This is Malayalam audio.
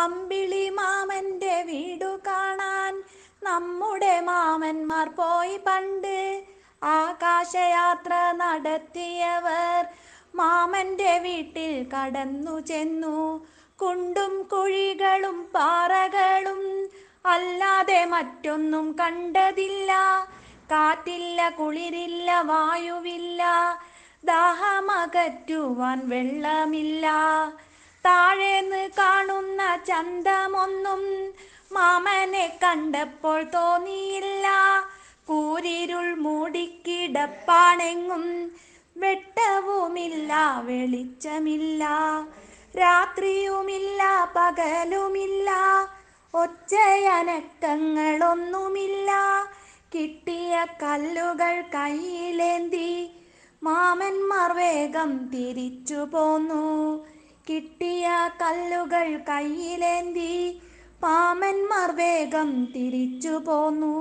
അമ്പിളി മാമന്റെ വീടു കാണാൻ നമ്മുടെ മാമന്മാർ പോയി പണ്ട് ആകാശയാത്ര നടത്തിയവർ മാമന്റെ വീട്ടിൽ കടന്നു ചെന്നു കുണ്ടും കുഴികളും പാറകളും അല്ലാതെ മറ്റൊന്നും കണ്ടതില്ല കാറ്റില്ല കുളിരില്ല വായുവില്ല ദാഹമകറ്റുവാൻ വെള്ളമില്ല ചന്തമൊന്നും മാമനെ കണ്ടപ്പോൾ തോന്നിയില്ല കൂരിരുൾ മൂടിക്കിടപ്പാണെങ്ങും വെട്ടവുമില്ല വെളിച്ചമില്ല രാത്രിയുമില്ല പകലുമില്ല ഒച്ചയനക്കങ്ങളൊന്നുമില്ല കിട്ടിയ കല്ലുകൾ കയ്യിലേന്തി മാമന്മാർ വേഗം തിരിച്ചു പോന്നു കിട്ടിയ കല്ലുകൾ കയ്യിലേന്തി പാമന്മാർ വേഗം തിരിച്ചു പോന്നു